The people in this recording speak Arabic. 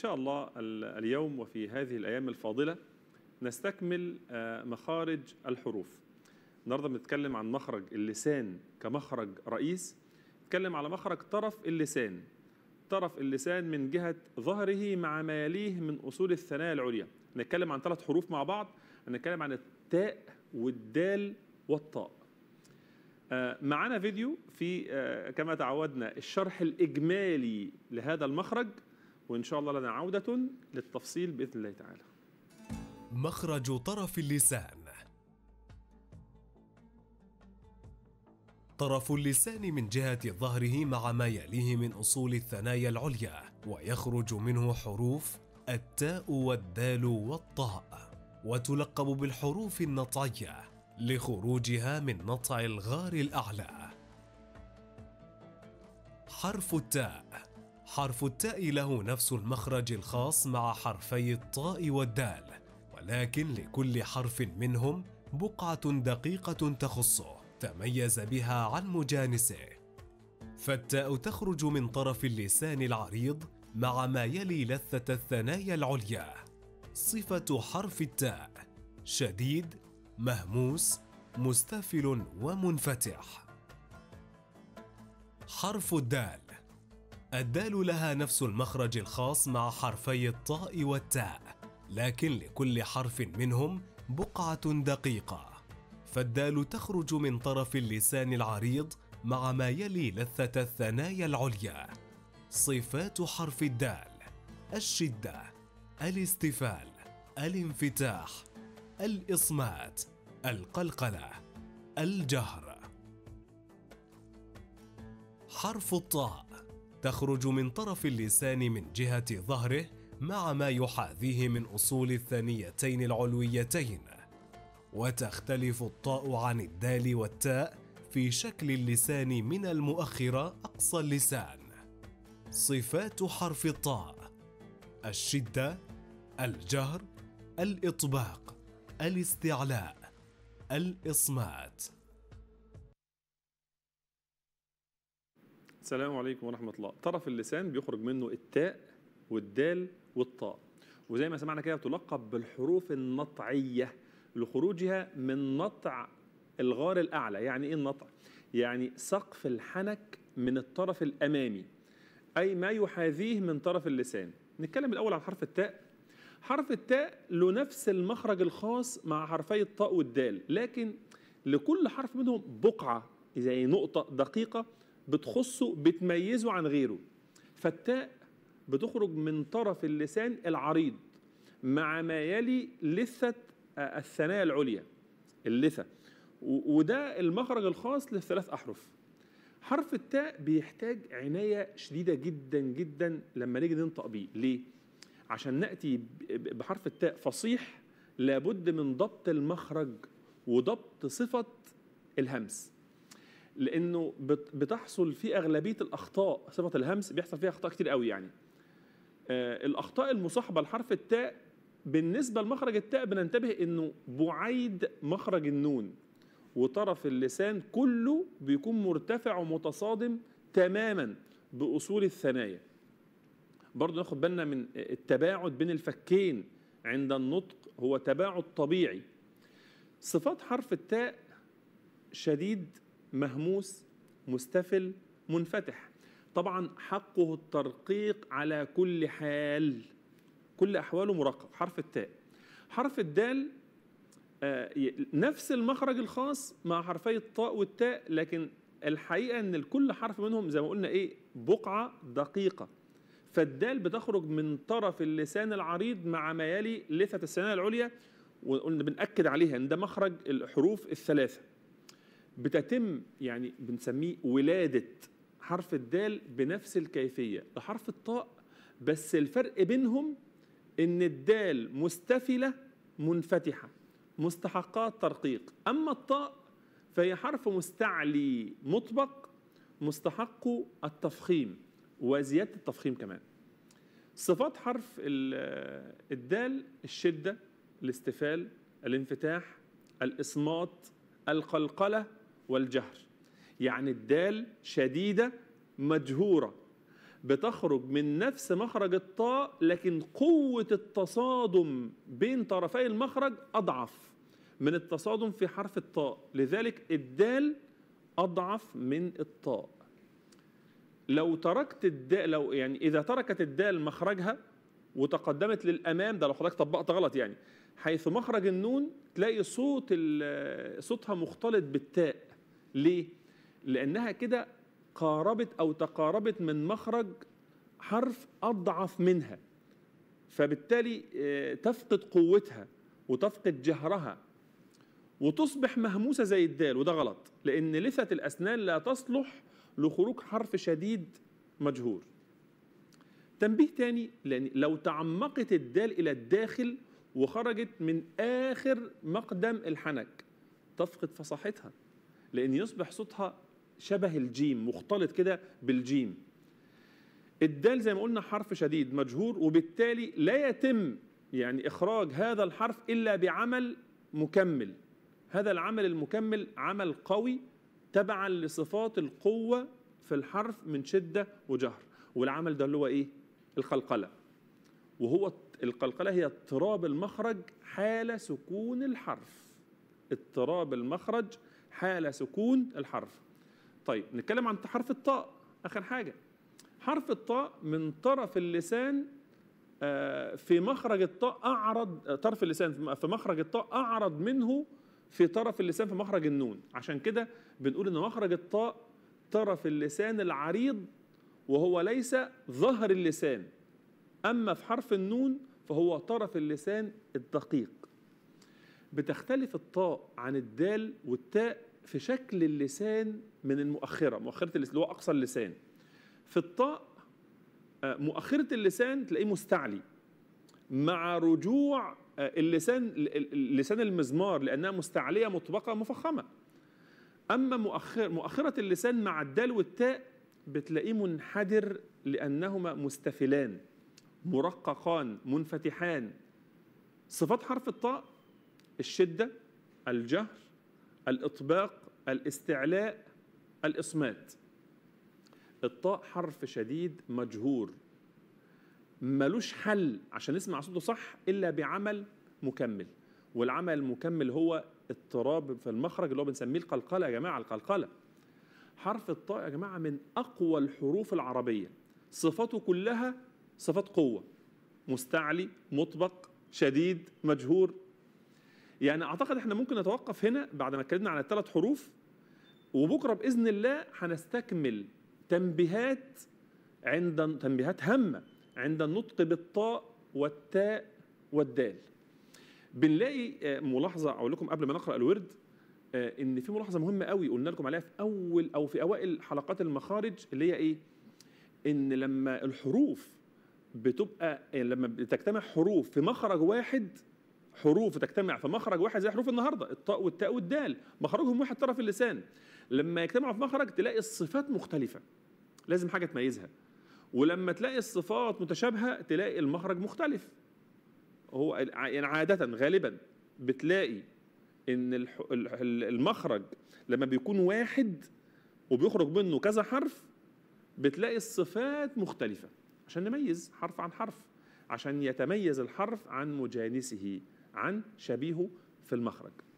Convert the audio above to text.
إن شاء الله اليوم وفي هذه الأيام الفاضلة نستكمل آه، مخارج الحروف النهاردة بنتكلم عن مخرج اللسان كمخرج رئيس نتكلم على مخرج طرف اللسان طرف اللسان من جهة ظهره مع ما يليه من أصول الثنايا العليا نتكلم عن ثلاث حروف مع بعض نتكلم عن التاء والدال والطاء آه، معنا فيديو في آه، كما تعودنا الشرح الإجمالي لهذا المخرج وإن شاء الله لنا عودة للتفصيل بإذن الله تعالى مخرج طرف اللسان طرف اللسان من جهة ظهره مع ما يليه من أصول الثنايا العليا ويخرج منه حروف التاء والدال والطاء وتلقب بالحروف النطعية لخروجها من نطع الغار الأعلى حرف التاء حرف التاء له نفس المخرج الخاص مع حرفي الطاء والدال ولكن لكل حرف منهم بقعة دقيقة تخصه تميز بها عن مجانسه فالتاء تخرج من طرف اللسان العريض مع ما يلي لثة الثنايا العليا صفة حرف التاء شديد مهموس مستفل ومنفتح حرف الدال الدال لها نفس المخرج الخاص مع حرفي الطاء والتاء لكن لكل حرف منهم بقعة دقيقة فالدال تخرج من طرف اللسان العريض مع ما يلي لثة الثنايا العليا صفات حرف الدال الشدة الاستفال الانفتاح الإصمات القلقلة الجهر حرف الطاء تخرج من طرف اللسان من جهة ظهره مع ما يحاذيه من أصول الثانيتين العلويتين وتختلف الطاء عن الدال والتاء في شكل اللسان من المؤخرة أقصى اللسان صفات حرف الطاء الشدة الجهر الإطباق الاستعلاء الإصمات السلام عليكم ورحمة الله طرف اللسان بيخرج منه التاء والدال والطاء وزي ما سمعنا كده تلقب بالحروف النطعية لخروجها من نطع الغار الأعلى يعني إيه النطع؟ يعني سقف الحنك من الطرف الأمامي أي ما يحاذيه من طرف اللسان نتكلم الأول عن حرف التاء حرف التاء له نفس المخرج الخاص مع حرفي الطاء والدال لكن لكل حرف منهم بقعة زي نقطة دقيقة بتخصه بتميزه عن غيره فالتاء بتخرج من طرف اللسان العريض مع ما يلي لثة آه، الثنايا العليا اللثة وده المخرج الخاص للثلاث أحرف حرف التاء بيحتاج عناية شديدة جدا جدا لما نيجي ننطق بيه ليه؟ عشان نأتي بحرف التاء فصيح لابد من ضبط المخرج وضبط صفة الهمس لانه بتحصل في اغلبيه الاخطاء صفه الهمس بيحصل فيها اخطاء كتير قوي يعني آه الاخطاء المصاحبه لحرف التاء بالنسبه لمخرج التاء بننتبه انه بعيد مخرج النون وطرف اللسان كله بيكون مرتفع ومتصادم تماما باصول الثنايا برضه ناخد بالنا من التباعد بين الفكين عند النطق هو تباعد طبيعي صفات حرف التاء شديد مهموس مستفل منفتح طبعا حقه الترقيق على كل حال كل أحواله مرقق حرف التاء حرف الدال آه، نفس المخرج الخاص مع حرفي الطاء والتاء لكن الحقيقة أن كل حرف منهم زي ما قلنا إيه بقعة دقيقة فالدال بتخرج من طرف اللسان العريض مع ما يلي لثة السنة العليا وقلنا بنأكد عليها أن ده مخرج الحروف الثلاثة بتتم يعني بنسميه ولاده حرف الدال بنفس الكيفيه لحرف الطاء بس الفرق بينهم ان الدال مستفله منفتحه مستحقات ترقيق اما الطاء فهي حرف مستعلي مطبق مستحقه التفخيم وزياده التفخيم كمان صفات حرف الدال الشده الاستفال الانفتاح الاصمات القلقله والجهر يعني الدال شديدة مجهورة بتخرج من نفس مخرج الطاء لكن قوة التصادم بين طرفي المخرج أضعف من التصادم في حرف الطاء لذلك الدال أضعف من الطاء لو تركت الدال لو يعني إذا تركت الدال مخرجها وتقدمت للأمام ده لو حضرتك طبقت غلط يعني حيث مخرج النون تلاقي صوت صوتها مختلط بالتاء ليه؟ لأنها كده قاربت أو تقاربت من مخرج حرف أضعف منها فبالتالي آه، تفقد قوتها وتفقد جهرها وتصبح مهموسة زي الدال وده غلط لأن لثة الأسنان لا تصلح لخروج حرف شديد مجهور تنبيه تاني لأن لو تعمقت الدال إلى الداخل وخرجت من آخر مقدم الحنك تفقد فصاحتها لأن يصبح صوتها شبه الجيم مختلط كده بالجيم الدال زي ما قلنا حرف شديد مجهور وبالتالي لا يتم يعني إخراج هذا الحرف إلا بعمل مكمل هذا العمل المكمل عمل قوي تبعا لصفات القوة في الحرف من شدة وجهر والعمل ده اللي هو إيه؟ القلقلة وهو القلقلة هي اضطراب المخرج حال سكون الحرف اضطراب المخرج حال سكون الحرف طيب نتكلم عن حرف الطاء اخر حاجه حرف الطاء من طرف اللسان آه، في مخرج الطاء اعرض آه، طرف اللسان في مخرج الطاء اعرض منه في طرف اللسان في مخرج النون عشان كده بنقول ان مخرج الطاء طرف اللسان العريض وهو ليس ظهر اللسان اما في حرف النون فهو طرف اللسان الدقيق بتختلف الطاء عن الدال والتاء في شكل اللسان من المؤخره مؤخره اللسان اللي هو اقصى اللسان في الطاء آه، مؤخره اللسان تلاقيه مستعلي مع رجوع آه، اللسان لسان المزمار لانها مستعليه مطبقه مفخمه اما مؤخر مؤخره اللسان مع الدال والتاء بتلاقيه منحدر لانهما مستفلان مرققان منفتحان صفات حرف الطاء الشدة الجهر الإطباق الاستعلاء الإصمات الطاء حرف شديد مجهور ملوش حل عشان نسمع صوته صح إلا بعمل مكمل والعمل المكمل هو اضطراب في المخرج اللي هو بنسميه القلقلة يا جماعة القلقلة حرف الطاء يا جماعة من أقوى الحروف العربية صفاته كلها صفات قوة مستعلي مطبق شديد مجهور يعني اعتقد احنا ممكن نتوقف هنا بعد ما اتكلمنا على الثلاث حروف وبكره باذن الله هنستكمل تنبيهات عند تنبيهات هامه عند النطق بالطاء والتاء والدال بنلاقي آه، ملاحظه اقول لكم قبل ما نقرا الورد آه، ان في ملاحظه مهمه قوي قلنا لكم عليها في اول او في اوائل حلقات المخارج اللي هي ايه ان لما الحروف بتبقى يعني لما بتجتمع حروف في مخرج واحد حروف تجتمع في مخرج واحد زي حروف النهارده الطاء والتاء والدال مخرجهم واحد طرف اللسان لما يجتمعوا في مخرج تلاقي الصفات مختلفه لازم حاجه تميزها ولما تلاقي الصفات متشابهه تلاقي المخرج مختلف هو يعني عاده غالبا بتلاقي ان المخرج لما بيكون واحد وبيخرج منه كذا حرف بتلاقي الصفات مختلفه عشان نميز حرف عن حرف عشان يتميز الحرف عن مجانسه عن شبيهه في المخرج